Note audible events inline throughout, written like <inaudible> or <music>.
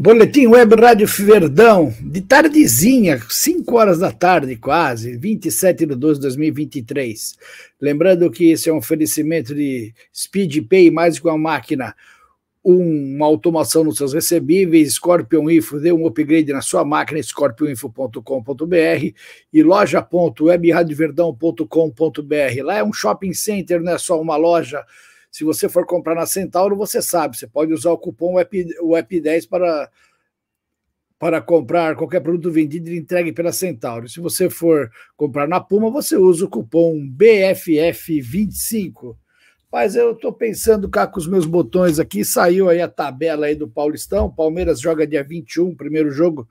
Boletim Web Rádio Verdão, de tardezinha, 5 horas da tarde quase, 27 de 12 de 2023. Lembrando que esse é um oferecimento de Speed Pay, mais que uma máquina, uma automação nos seus recebíveis, Scorpion Info, dê um upgrade na sua máquina, scorpioninfo.com.br e loja.webradioverdão.com.br. Lá é um shopping center, não é só uma loja, se você for comprar na Centauro, você sabe, você pode usar o cupom UEP10 para, para comprar qualquer produto vendido e entregue pela Centauro. Se você for comprar na Puma, você usa o cupom BFF25. Mas eu estou pensando cá com os meus botões aqui, saiu aí a tabela aí do Paulistão. Palmeiras joga dia 21, primeiro jogo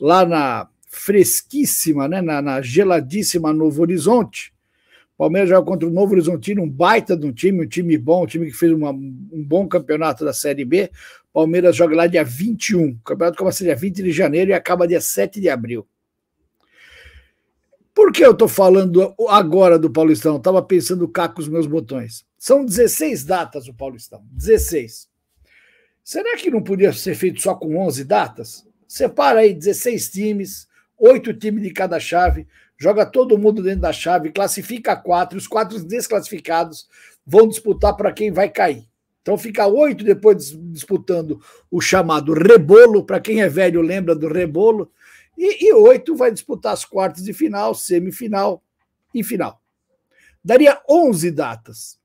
lá na fresquíssima, né, na, na geladíssima Novo Horizonte. Palmeiras joga contra o Novo Horizontino, um baita de um time, um time bom, um time que fez uma, um bom campeonato da Série B. Palmeiras joga lá dia 21. O campeonato começa dia 20 de janeiro e acaba dia 7 de abril. Por que eu estou falando agora do Paulistão? Estava pensando cá com os meus botões. São 16 datas o Paulistão. 16. Será que não podia ser feito só com 11 datas? Separa aí 16 times, oito times de cada chave, joga todo mundo dentro da chave, classifica quatro, os quatro desclassificados vão disputar para quem vai cair. Então fica oito depois disputando o chamado rebolo, para quem é velho lembra do rebolo, e, oito vai disputar as quartas de final, semifinal e final. Daria onze datas.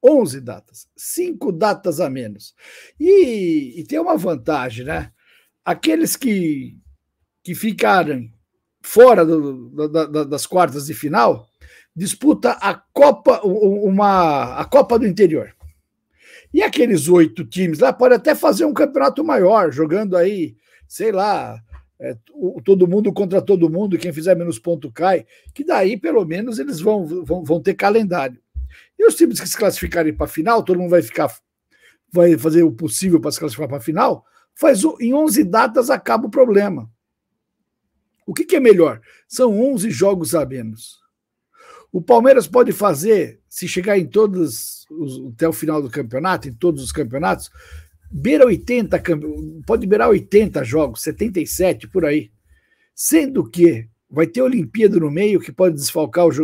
onze datas. cinco datas a menos. E, e tem uma vantagem, né? Aqueles que que ficarem fora do, da, da, das quartas de final disputa a Copa, uma, a Copa do Interior. E aqueles oito times lá podem até fazer um campeonato maior, jogando aí, sei lá, é, todo mundo contra todo mundo, quem fizer menos ponto cai, que daí pelo menos eles vão, vão, vão ter calendário. E os times que se classificarem para a final, todo mundo vai ficar, vai fazer o possível para se classificar para a final, faz em 11 datas acaba o problema. O que, que é melhor? São 11 jogos a menos. O Palmeiras pode fazer, se chegar em todos os, até o final do campeonato, em todos os campeonatos, beira 80, pode beirar 80 jogos, 77 por aí. Sendo que vai ter Olimpíada no meio, que pode desfalcar os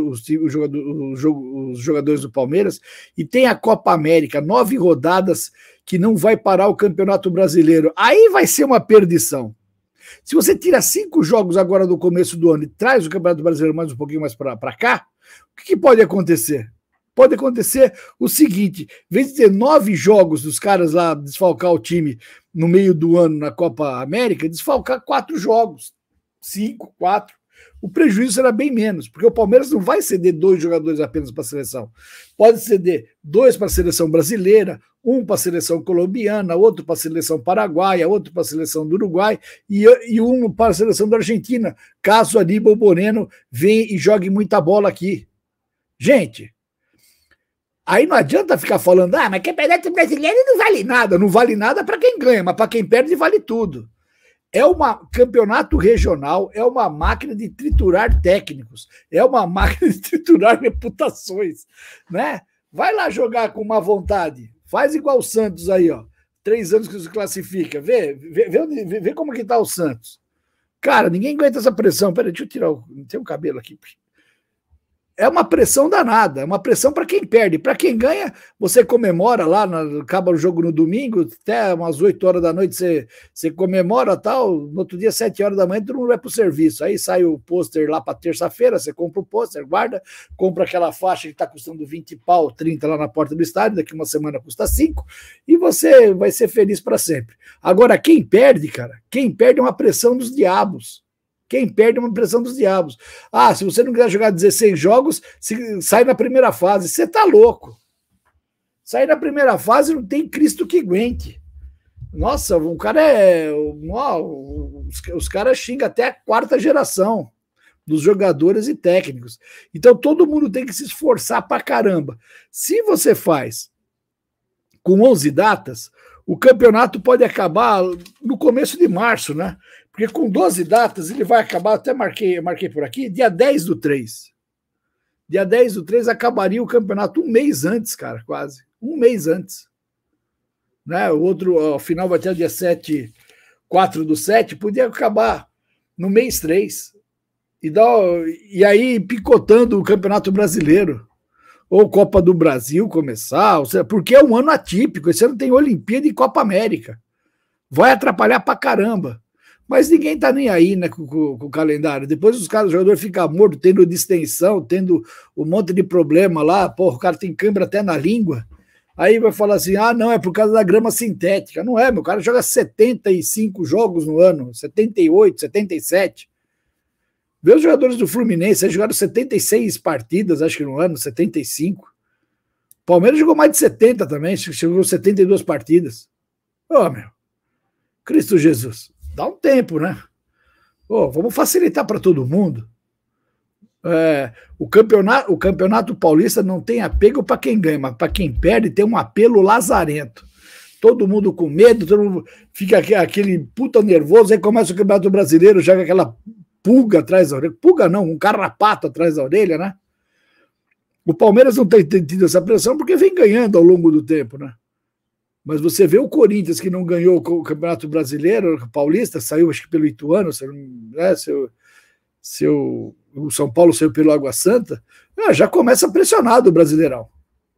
jogadores do Palmeiras, e tem a Copa América, nove rodadas que não vai parar o Campeonato Brasileiro. Aí vai ser uma perdição. Se você tira cinco jogos agora do começo do ano e traz o Campeonato Brasileiro mais um pouquinho mais para cá, o que, que pode acontecer? pode acontecer o seguinte: vez de ter nove jogos dos caras lá desfalcar o time no meio do ano na Copa América, desfalcar quatro jogos, cinco, quatro. O prejuízo será bem menos, porque o Palmeiras não vai ceder dois jogadores apenas para a seleção. Pode ceder dois para a seleção brasileira, um para a seleção colombiana, outro para a seleção paraguaia, outro para a seleção do Uruguai e, e um para a seleção da Argentina, caso Aníbal Moreno venha e jogue muita bola aqui. Gente, aí não adianta ficar falando, ah, mas é brasileiro não vale nada. Não vale nada para quem ganha, mas para quem perde vale tudo. É um campeonato regional, é uma máquina de triturar técnicos, é uma <laughs> máquina de triturar reputações, né? Vai lá jogar com uma vontade, Faz igual o Santos aí, ó. Três anos que se classifica. Vê, vê, vê, vê como que tá o Santos. Cara, ninguém aguenta essa pressão. Pera, deixa eu tirar o. Tem um cabelo aqui. Psh é uma pressão danada, é uma pressão para quem perde. Para quem ganha, você comemora lá, na, acaba o jogo no domingo, até umas 8 horas da noite você, você comemora tal. No outro dia, 7 horas da manhã, todo mundo vai para o serviço. Aí sai o pôster lá para terça-feira, você compra o pôster, guarda, compra aquela faixa que está custando 20 pau, 30 lá na porta do estádio, daqui uma semana custa 5, e você vai ser feliz para sempre. Agora, quem perde, cara, quem perde é uma pressão dos diabos. Quem perde é uma pressão dos diabos. Ah, se você não quiser jogar 16 jogos, sai na primeira fase. Você tá louco. Sair na primeira fase não tem Cristo que aguente. Nossa, o cara é. Ó, os, os caras xingam até a quarta geração dos jogadores e técnicos. Então todo mundo tem que se esforçar pra caramba. Se você faz com 11 datas, o campeonato pode acabar no começo de março, né? Porque com 12 datas ele vai acabar, até marquei, marquei por aqui, dia 10 do 3. Dia 10 do 3 acabaria o campeonato um mês antes, cara, quase. Um mês antes. Né? O outro, ó, final vai ter dia 7, 4 do 7, podia acabar no mês 3. E, dá, e aí picotando o Campeonato Brasileiro. Ou Copa do Brasil começar, ou seja, porque é um ano atípico. Esse ano tem Olimpíada e Copa América. Vai atrapalhar pra caramba. Mas ninguém tá nem aí né, com, com, com o calendário. Depois os caras, o jogador fica morto, tendo distensão, tendo um monte de problema lá. Pô, o cara tem câimbra até na língua. Aí vai falar assim: ah, não, é por causa da grama sintética. Não é, meu cara joga 75 jogos no ano, 78, 77. Vê os jogadores do Fluminense, eles jogaram 76 partidas, acho que no ano, 75. Palmeiras jogou mais de 70 também, chegou 72 partidas. Ô, oh, meu. Cristo Jesus dá um tempo, né? Pô, vamos facilitar para todo mundo. É, o, campeonato, o campeonato paulista não tem apego para quem ganha, mas para quem perde tem um apelo lazarento. Todo mundo com medo, todo mundo fica aquele puta nervoso, aí começa o campeonato brasileiro, joga aquela pulga atrás da orelha. Pulga não, um carrapato atrás da orelha, né? O Palmeiras não tem tido essa pressão porque vem ganhando ao longo do tempo, né? Mas você vê o Corinthians que não ganhou o Campeonato Brasileiro, o Paulista, saiu acho que pelo Ituano, né, seu, seu, o São Paulo saiu pelo Água Santa, ah, já começa pressionado o Brasileirão.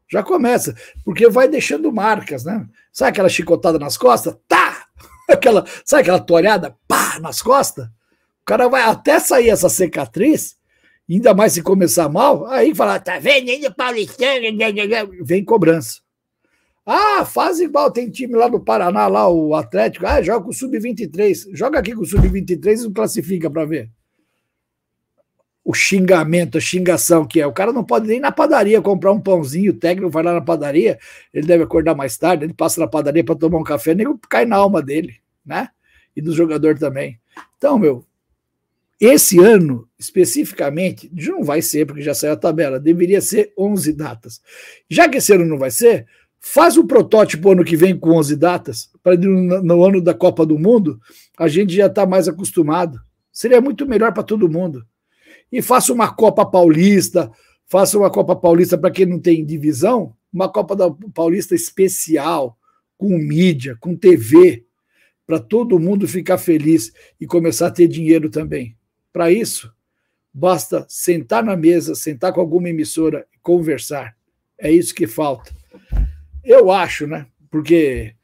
Já começa, porque vai deixando marcas, né? Sabe aquela chicotada nas costas? Tá! <laughs> Aquela, sabe aquela toalhada? Pá! Nas costas? O cara vai até sair essa cicatriz, ainda mais se começar mal, aí fala, tá vendo? Ainda paulistano, vem cobrança. Ah, faz igual, tem time lá do Paraná, lá o Atlético. Ah, joga com o Sub-23. Joga aqui com o Sub-23 e não classifica para ver. O xingamento, a xingação que é. O cara não pode nem na padaria comprar um pãozinho, o técnico vai lá na padaria, ele deve acordar mais tarde, ele passa na padaria para tomar um café, nem cai na alma dele, né? E do jogador também. Então, meu, esse ano, especificamente, não vai ser, porque já saiu a tabela, deveria ser 11 datas. Já que esse ano não vai ser, Faz um protótipo ano que vem com 11 datas, para no, no ano da Copa do Mundo, a gente já está mais acostumado. Seria muito melhor para todo mundo. E faça uma Copa Paulista, faça uma Copa Paulista para quem não tem divisão, uma Copa da Paulista especial, com mídia, com TV, para todo mundo ficar feliz e começar a ter dinheiro também. Para isso, basta sentar na mesa, sentar com alguma emissora e conversar. É isso que falta. Eu acho, né? Porque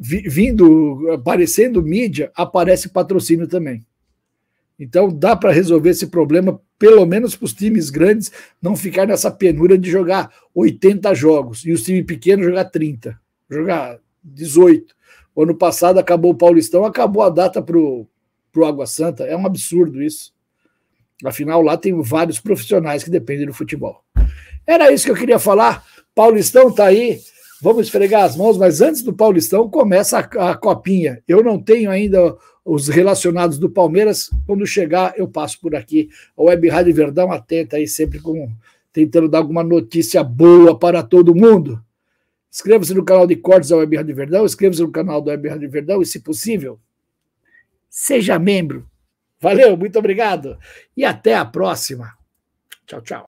vindo, aparecendo mídia, aparece patrocínio também. Então dá para resolver esse problema, pelo menos para os times grandes não ficar nessa penura de jogar 80 jogos e os times pequenos jogar 30, jogar 18. O ano passado acabou o Paulistão, acabou a data para o Água Santa. É um absurdo isso. Afinal, lá tem vários profissionais que dependem do futebol. Era isso que eu queria falar. Paulistão está aí. Vamos esfregar as mãos, mas antes do Paulistão começa a, a copinha. Eu não tenho ainda os relacionados do Palmeiras. Quando chegar, eu passo por aqui. A Web Rádio Verdão atenta aí, sempre com, tentando dar alguma notícia boa para todo mundo. Inscreva-se no canal de cortes da Web Rádio Verdão, inscreva-se no canal da Web Rádio Verdão e, se possível, seja membro. Valeu, muito obrigado e até a próxima. Tchau, tchau.